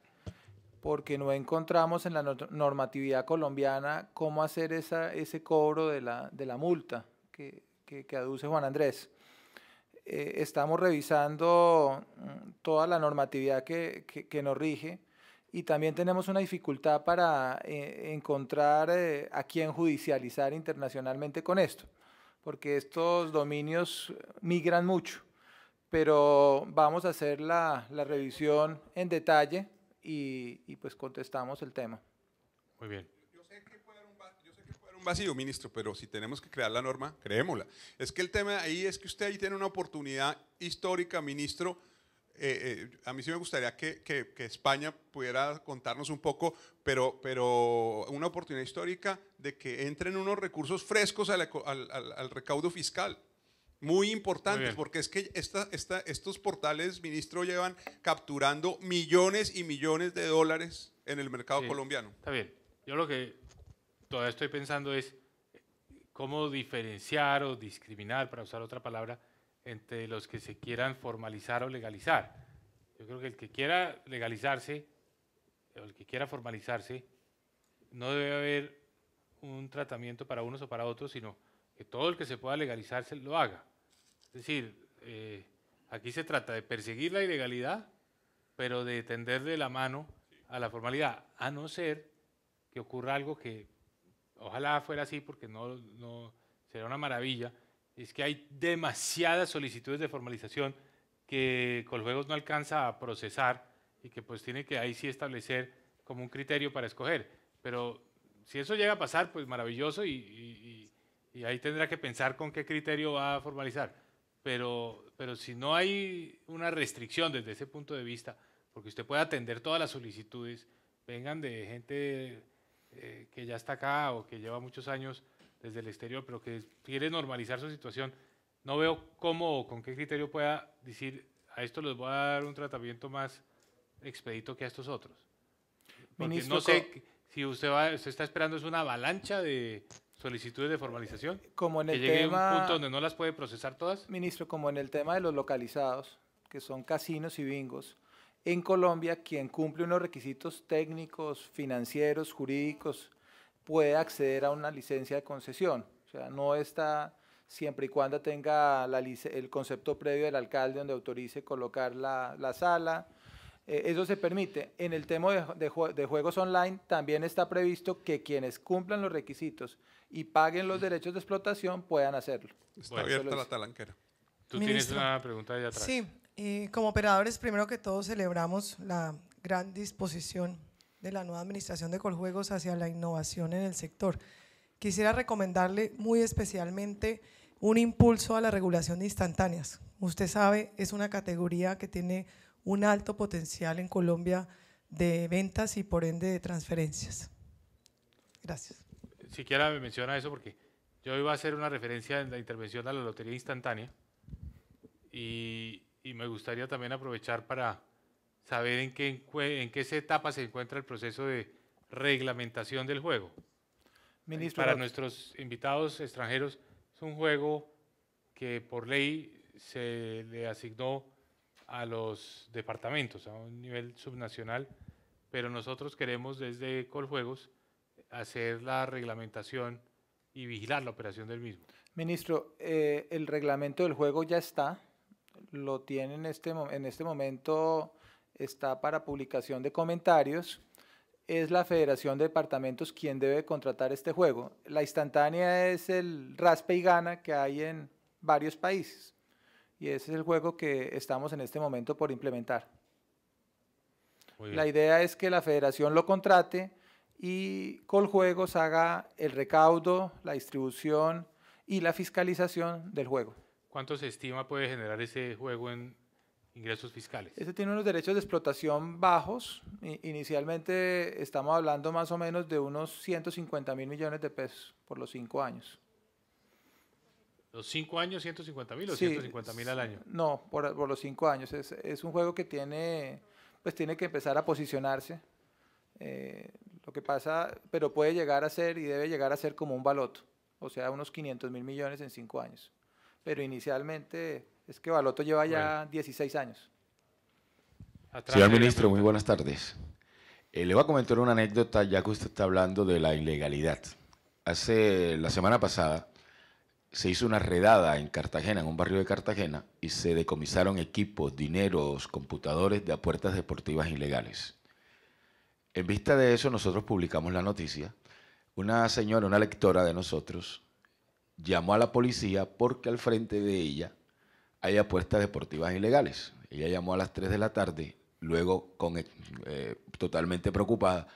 porque no encontramos en la normatividad colombiana cómo hacer ese cobro de la, multa que, aduce Juan Andrés. estamos revisando mm, toda la normatividad que nos rige y también tenemos una dificultad para eh, encontrar eh, a quién judicializar internacionalmente con esto, porque estos dominios migran mucho, pero vamos a hacer la, revisión en detalle y, pues contestamos el tema. Muy bien. un, yo sé que puede haber un vacío, ministro, pero si tenemos que crear la norma, creémosla. Es que el tema ahí es que usted ahí tiene una oportunidad histórica, ministro, eh, eh, a mí sí me gustaría que, España pudiera contarnos un poco, pero, pero una oportunidad histórica de que entren unos recursos frescos al, recaudo fiscal. Muy importantes, porque es que estos portales, ministro, llevan capturando millones y millones de dólares en el mercado colombiano. Está bien. Yo lo que todavía estoy pensando es eh, cómo diferenciar o discriminar, para usar otra palabra, entre los que se quieran formalizar o legalizar. Yo creo que el que quiera legalizarse, o el que quiera formalizarse, no debe haber un tratamiento para unos o para otros, sino que todo el que se pueda legalizarse lo haga. Es decir, eh, aquí se trata de perseguir la ilegalidad, pero de tenderle la mano a la formalidad, a no ser que ocurra algo que ojalá fuera así, porque no, no sería una maravilla, es que hay demasiadas solicitudes de formalización que Coljuegos no alcanza a procesar y que pues tiene que ahí sí establecer como un criterio para escoger. Pero si eso llega a pasar, pues maravilloso y, ahí tendrá que pensar con qué criterio va a formalizar. Pero, pero si no hay una restricción desde ese punto de vista, porque usted puede atender todas las solicitudes, vengan de gente eh, que ya está acá o que lleva muchos años desde el exterior, pero que quiere normalizar su situación, no veo cómo o con qué criterio pueda decir a esto les voy a dar un tratamiento más expedito que a estos otros. no sé si usted, está esperando es una avalancha de solicitudes de formalización. que llegue a un punto donde no las puede procesar todas. Ministro, como en el tema de los localizados, que son casinos y bingos, en Colombia quien cumple unos requisitos técnicos, financieros, jurídicos puede acceder a una licencia de concesión. O sea, no está siempre y cuando tenga la, el concepto previo del alcalde donde autorice colocar la, sala. Eh, eso se permite. En el tema de, juegos online también está previsto que quienes cumplan los requisitos y paguen los derechos de explotación puedan hacerlo. Está abierta la talanquera. Tú tienes una pregunta allá atrás. Sí, y eh, como operadores, primero que todo celebramos la gran disposición de la nueva administración de Coljuegos hacia la innovación en el sector. Quisiera recomendarle muy especialmente un impulso a la regulación de instantáneas. Usted sabe, es una categoría que tiene un alto potencial en Colombia de ventas y por ende de transferencias. Gracias. Siquiera me menciona eso porque yo iba a hacer una referencia en la intervención a la lotería instantánea y me gustaría también aprovechar para saber en qué, en qué etapa se encuentra el proceso de reglamentación del juego. Ministro, Para nuestros invitados extranjeros, es un juego que por ley se le asignó a los departamentos, a un nivel subnacional, pero nosotros queremos desde Coljuegos hacer la reglamentación y vigilar la operación del mismo. Ministro, eh, el reglamento del juego ya está, lo tiene en este, en este momento está para publicación de comentarios. Es la Federación de Departamentos quien debe contratar este juego. La instantánea es el raspe y gana que hay en varios países. Y ese es el juego que estamos en este momento por implementar. La idea es que la federación lo contrate y Coljuegos haga el recaudo, la distribución y la fiscalización del juego. ¿Cuánto se estima puede generar ese juego en, ingresos fiscales. Ese tiene unos derechos de explotación bajos. Inicialmente estamos hablando más o menos de unos 150 mil millones de pesos por los cinco años. ¿Los cinco años 150 mil o 150 mil al año? No, por, los cinco años. Es, un juego que tiene, pues tiene que empezar a posicionarse. Eh, lo que pasa, pero puede llegar a ser y debe llegar a ser como un baloto, o sea, unos 500 mil millones en cinco años. Pero inicialmente es que Baloto lleva ya 16 años. Señor ministro, muy buenas tardes. Eh, le voy a comentar una anécdota ya que usted está hablando de la ilegalidad. Hace la semana pasada se hizo una redada en Cartagena, en un barrio de Cartagena, y se decomisaron equipos, dineros, computadores de apuestas deportivas ilegales. En vista de eso, nosotros publicamos la noticia. Una señora, una lectora de nosotros, llamó a la policía porque al frente de ella hay apuestas deportivas ilegales. Ella llamó a las 3 de la tarde, luego con, eh, totalmente preocupada,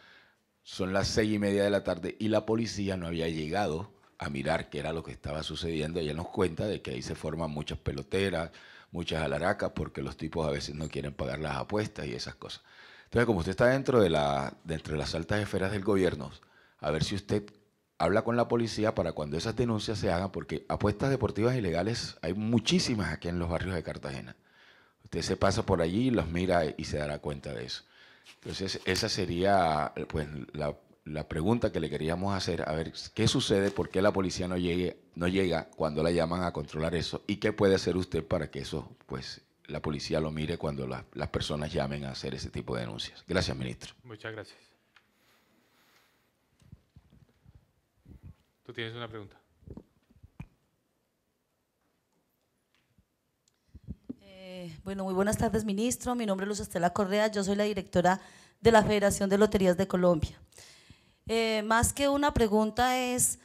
son las 6 y media de la tarde y la policía no había llegado a mirar qué era lo que estaba sucediendo. Ella nos cuenta de que ahí se forman muchas peloteras, muchas alaracas, porque los tipos a veces no quieren pagar las apuestas y esas cosas. Entonces, como usted está dentro de, la, dentro de las altas esferas del gobierno, a ver si usted habla con la policía para cuando esas denuncias se hagan, porque apuestas deportivas ilegales hay muchísimas aquí en los barrios de Cartagena. Usted se pasa por allí, los mira y se dará cuenta de eso. Entonces, esa sería pues, la, pregunta que le queríamos hacer, a ver qué sucede, por qué la policía no, llegue, no llega cuando la llaman a controlar eso y qué puede hacer usted para que eso, pues, la policía lo mire cuando las personas llamen a hacer ese tipo de denuncias. Gracias, ministro. Muchas gracias. tienes una pregunta. Eh, bueno, muy buenas tardes, ministro. Mi nombre es Luz Estela Correa. Yo soy la directora de la Federación de Loterías de Colombia. Eh, más que una pregunta es,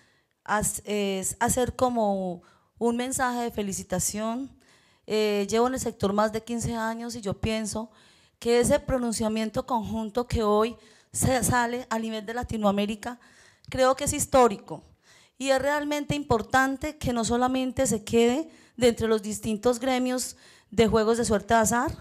hacer como un mensaje de felicitación. Eh, llevo en el sector más de 15 años y yo pienso que ese pronunciamiento conjunto que hoy se sale a nivel de Latinoamérica creo que es histórico. Y es realmente importante que no solamente se quede de entre los distintos gremios de juegos de suerte de azar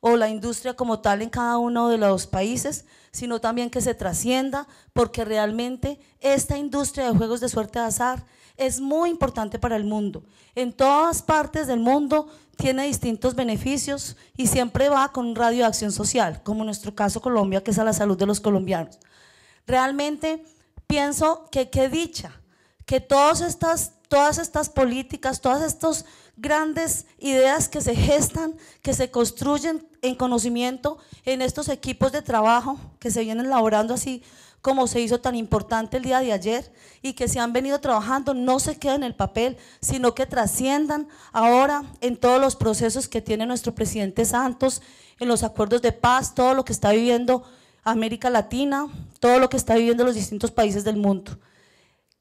o la industria como tal en cada uno de los países, sino también que se trascienda, porque realmente esta industria de juegos de suerte de azar es muy importante para el mundo. En todas partes del mundo tiene distintos beneficios y siempre va con un radio de acción social, como en nuestro caso Colombia, que es a la salud de los colombianos. Realmente pienso que qué dicha que todas estas, todas estas políticas, todas estas grandes ideas que se gestan, que se construyen en conocimiento en estos equipos de trabajo que se vienen elaborando así como se hizo tan importante el día de ayer y que se han venido trabajando, no se queden en el papel, sino que trasciendan ahora en todos los procesos que tiene nuestro presidente Santos, en los acuerdos de paz, todo lo que está viviendo América Latina, todo lo que está viviendo los distintos países del mundo.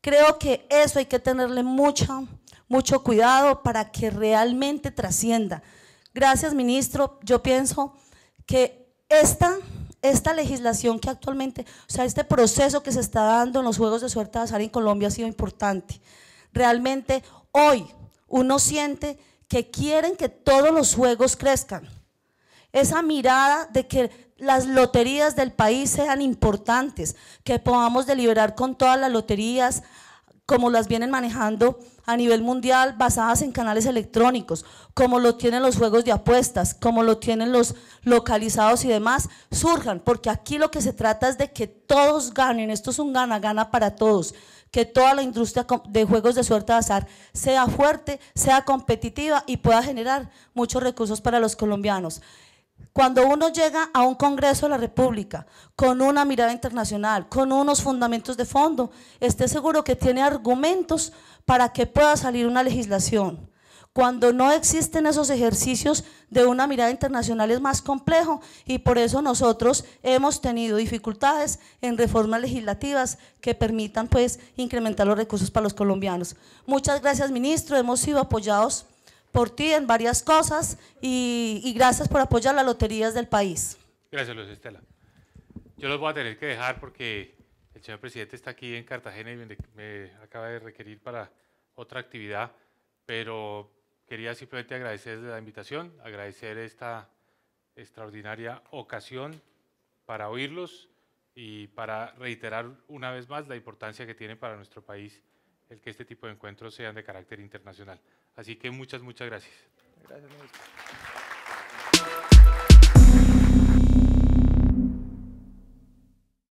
Creo que eso hay que tenerle mucho, mucho cuidado para que realmente trascienda. Gracias, ministro. Yo pienso que esta, esta legislación que actualmente, o sea, este proceso que se está dando en los Juegos de Suerte de Azar en Colombia ha sido importante. Realmente hoy uno siente que quieren que todos los juegos crezcan esa mirada de que las loterías del país sean importantes, que podamos deliberar con todas las loterías como las vienen manejando a nivel mundial basadas en canales electrónicos, como lo tienen los juegos de apuestas, como lo tienen los localizados y demás, surjan, porque aquí lo que se trata es de que todos ganen, esto es un gana-gana para todos, que toda la industria de juegos de suerte de azar sea fuerte, sea competitiva y pueda generar muchos recursos para los colombianos. Cuando uno llega a un Congreso de la República con una mirada internacional, con unos fundamentos de fondo, esté seguro que tiene argumentos para que pueda salir una legislación. Cuando no existen esos ejercicios de una mirada internacional es más complejo y por eso nosotros hemos tenido dificultades en reformas legislativas que permitan pues incrementar los recursos para los colombianos. Muchas gracias ministro, hemos sido apoyados por ti en varias cosas y, gracias por apoyar las loterías del país. Gracias, Luz Estela. Yo los voy a tener que dejar porque el señor presidente está aquí en Cartagena y me, me acaba de requerir para otra actividad, pero quería simplemente agradecer la invitación, agradecer esta extraordinaria ocasión para oírlos y para reiterar una vez más la importancia que tiene para nuestro país el que este tipo de encuentros sean de carácter internacional. Así que muchas, muchas gracias.